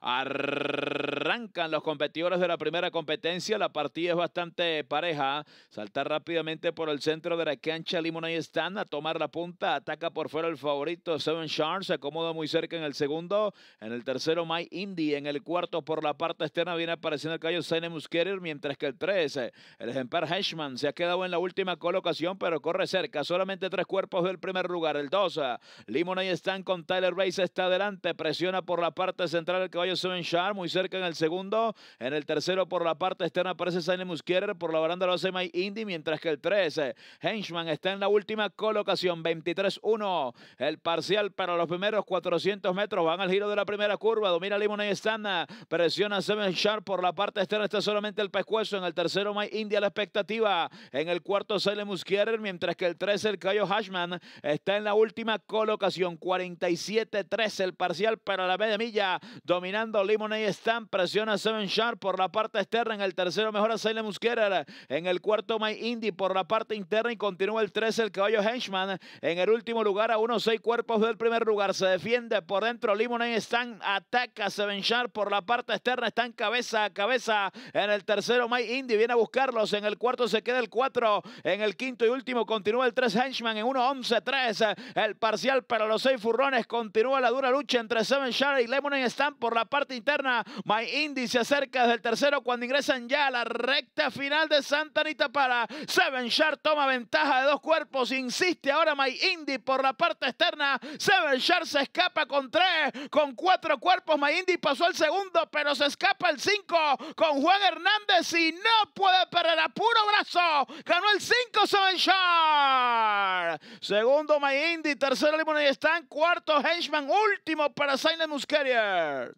Arr- Arrancan los competidores de la primera competencia. La partida es bastante pareja. Saltar rápidamente por el centro de la cancha Limona y Stan a tomar la punta. Ataca por fuera el favorito Seven Shards. Se acomoda muy cerca en el segundo. En el tercero, My Indy En el cuarto, por la parte externa, viene apareciendo el caballo Saine Muskerer. Mientras que el 13, eh, el ejemplar Heshman, se ha quedado en la última colocación, pero corre cerca. Solamente tres cuerpos del primer lugar. El 2, eh, Limona y Stan con Tyler Race está adelante. Presiona por la parte central el caballo Seven Sharms. Muy cerca en el segundo. En el tercero, por la parte externa, aparece Sainz Muskierer. Por la baranda lo hace May Indy, mientras que el 13, eh, Henchman, está en la última colocación. 23-1 el parcial para los primeros 400 metros. Van al giro de la primera curva. Domina Limoney Stan, Presiona Seven Sharp por la parte externa. Está solamente el pescuezo. En el tercero, Indy a la expectativa. En el cuarto, Saile Muskierer. Mientras que el 13, el Cayo Hashman, está en la última colocación. 47-13 el parcial para la media milla. Dominando y Stan a Seven Sharp por la parte externa. En el tercero mejora Salem Musquera. En el cuarto My Indy por la parte interna y continúa el 3 el caballo Henchman. En el último lugar a 1 seis cuerpos del primer lugar. Se defiende por dentro Limonade Stan. Ataca Seven Sharp por la parte externa. Están cabeza a cabeza. En el tercero My Indy viene a buscarlos. En el cuarto se queda el 4. En el quinto y último continúa el 3 Henchman en 1-11-3. El parcial para los seis furrones. Continúa la dura lucha entre Seven Sharp y Lemonade Stan por la parte interna. My se acerca del tercero cuando ingresan ya a la recta final de Santa Anita para Seven Sharp toma ventaja de dos cuerpos, insiste ahora My Indy por la parte externa, Seven Sharp se escapa con tres, con cuatro cuerpos, My Indy pasó el segundo, pero se escapa el cinco con Juan Hernández y no puede perder a puro brazo, ganó el cinco Seven Sharp, segundo My Indy, tercero Limón y están, cuarto Henchman, último para Silent Muscarrier.